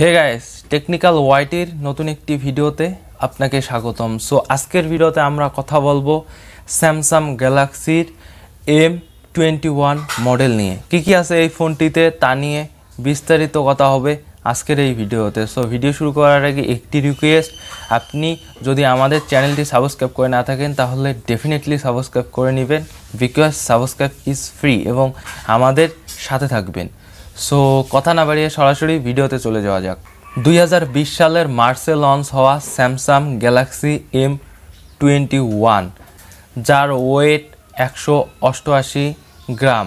hey guys technical ওয়াইটির নতুন একটি ভিডিওতে আপনাকে স্বাগতম সো আজকের ভিডিওতে আমরা কথা বলবো স্যামসাং গ্যালাক্সির এম টোয়েন্টি ওয়ান মডেল নিয়ে কি কি আছে এই ফোনটিতে তা নিয়ে বিস্তারিত কথা হবে আজকের এই ভিডিওতে সো ভিডিও শুরু করার আগে একটি রিকোয়েস্ট আপনি যদি আমাদের চ্যানেলটি সাবস্ক্রাইব করে না থাকেন তাহলে ডেফিনেটলি সাবস্ক্রাইব করে নেবেন বিকজ সাবস্ক্রাইব ইজ ফ্রি এবং আমাদের সাথে থাকবেন সো কথা না বাড়িয়ে সরাসরি ভিডিওতে চলে যাওয়া যাক দুই সালের মার্চে লঞ্চ হওয়া Samsung Galaxy M twenty one যার ওয়েট একশো অষ্টআশি গ্রাম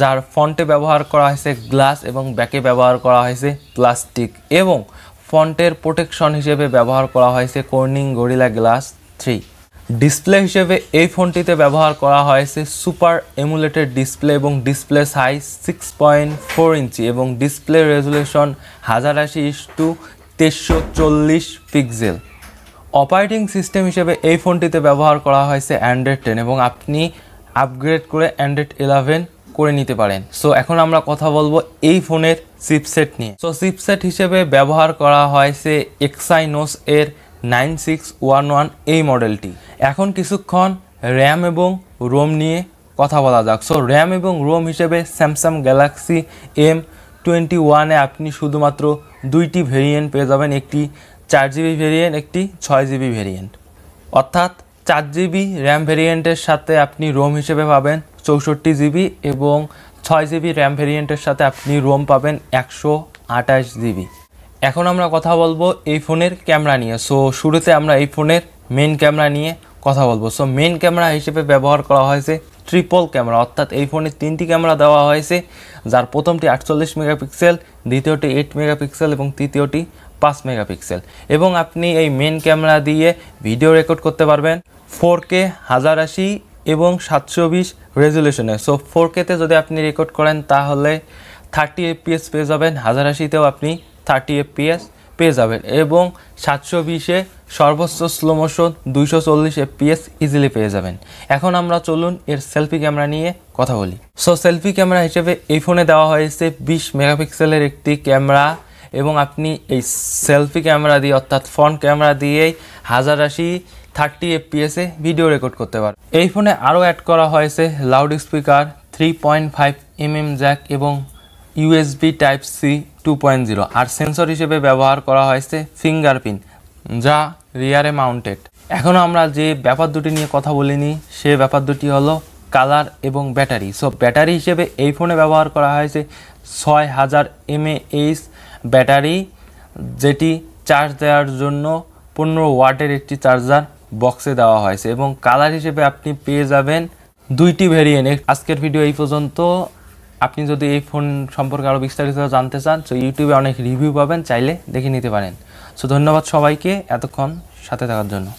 যার ফন্টে ব্যবহার করা হয়েছে গ্লাস এবং ব্যাকে ব্যবহার করা হয়েছে প্লাস্টিক এবং ফন্টের প্রোটেকশন হিসেবে ব্যবহার করা হয়েছে Corning Gorilla Glass three display হিসেবে এই ফোনটিতে ব্যবহার করা হয়েছে সুপার এমুলেটেড ডিসপ্লে এবং display size six point four inch এবং ডিসপ্লে রেজুলেশন হাজার আশি ইস টু তেইশশো চল্লিশ পিক্সেল অপারেটিং সিস্টেম হিসেবে এই ফোনটিতে ব্যবহার করা হয়েছে অ্যান্ড্রয়েড টেন এবং আপনি আপগ্রেড করে অ্যান্ড্রয়েড ইলেভেন করে নিতে পারেন সো এখন আমরা কথা বলবো এই ফোনের চিপসেট নিয়ে সো চিপসেট হিসেবে ব্যবহার করা হয়েছে এক্সাইনোস এর নাইন সিক্স ওয়ান ওয়ান এই মডেলটি এখন কিছুক্ষণ র্যাম এবং রোম নিয়ে কথা বলা যাক সো র্যাম এবং রোম হিসেবে স্যামসাং গ্যালাক্সি এম টোয়েন্টি ওয়ানে আপনি শুধুমাত্র দুইটি ভেরিয়েন্ট পেয়ে যাবেন একটি চার জিবি ভেরিয়েন্ট একটি ছয় জিবি ভেরিয়েন্ট অর্থাৎ চার জিবি র্যাম ভেরিয়েন্টের সাথে আপনি রোম হিসেবে পাবেন চৌষট্টি জিবি এবং ছয় জিবি র্যাম ভেরিয়েন্টের সাথে আপনি রোম পাবেন একশো আঠাশ জিবি এখন আমরা কথা বলবো এই ফোনের ক্যামেরা নিয়ে সো শুরুতে আমরা এই ফোনের মেন ক্যামেরা নিয়ে কথা বলবো সো মেন ক্যামেরা হিসেবে ব্যবহার করা হয়েছে ট্রিপল ক্যামেরা অর্থাৎ এই ফোনে তিনটি ক্যামেরা দেওয়া হয়েছে যার প্রথমটি আটচল্লিশ মেগাপিক্সেল দ্বিতীয়টি এইট মেগাপিক্সেল এবং তৃতীয়টি পাঁচ মেগাপিক্সেল এবং আপনি এই মেন ক্যামেরা দিয়ে ভিডিও রেকর্ড করতে পারবেন ফোর কে হাজার আশি এবং সাতশো বিশ রেজুলেশনে সো ফোর কেতে যদি আপনি রেকর্ড করেন তাহলে থার্টি এপিএস পেয়ে যাবেন হাজার আশিতেও আপনি থার্টি এফপিএস পেয়ে যাবেন এবং সাতশো বিশে সর্বোচ্চ স্লো মোশন দুইশো চল্লিশ এফপিএস ইজিলি পেয়ে যাবেন এখন আমরা চলুন এর সেলফি ক্যামেরা নিয়ে কথা বলি সো সেলফি ক্যামেরা হিসেবে এই ফোনে দেওয়া হয়েছে বিশ মেগাপিক্সেলের একটি ক্যামেরা এবং আপনি এই সেলফি ক্যামেরা দিয়ে অর্থাৎ ফ্রন্ট ক্যামেরা দিয়েই হাজার আশি থার্টি এফপিএসে ভিডিও রেকর্ড করতে পারেন এই ফোনে আরও অ্যাড করা হয়েছে loud speaker three point five M M jack এবং USB type C two point zero আর সেন্সর হিসেবে ব্যবহার করা হয়েছে ফিঙ্গারপ্রিন্ট যা রিয়ারে মাউন্টেড এখনও আমরা যে ব্যাপার দুটি নিয়ে কথা বলিনি সে ব্যাপার দুটি হলো কালার এবং ব্যাটারি সো ব্যাটারি হিসেবে এই ফোনে ব্যবহার করা হয়েছে ছয় হাজার এমএএইচ ব্যাটারি যেটি চার্জ দেওয়ার জন্য পনেরো ওয়াটের একটি চার্জার বক্সে দেওয়া হয়েছে এবং কালার হিসেবে আপনি পেয়ে যাবেন দুইটি ভেরিয়েন্ট আজকের ভিডিও এই পর্যন্ত আপনি যদি এই ফোন সম্পর্কে আরও বিস্তারিত জানতে চান তো ইউটিউবে অনেক রিভিউ পাবেন চাইলে দেখে নিতে পারেন সো ধন্যবাদ সবাইকে এতক্ষণ সাথে থাকার জন্য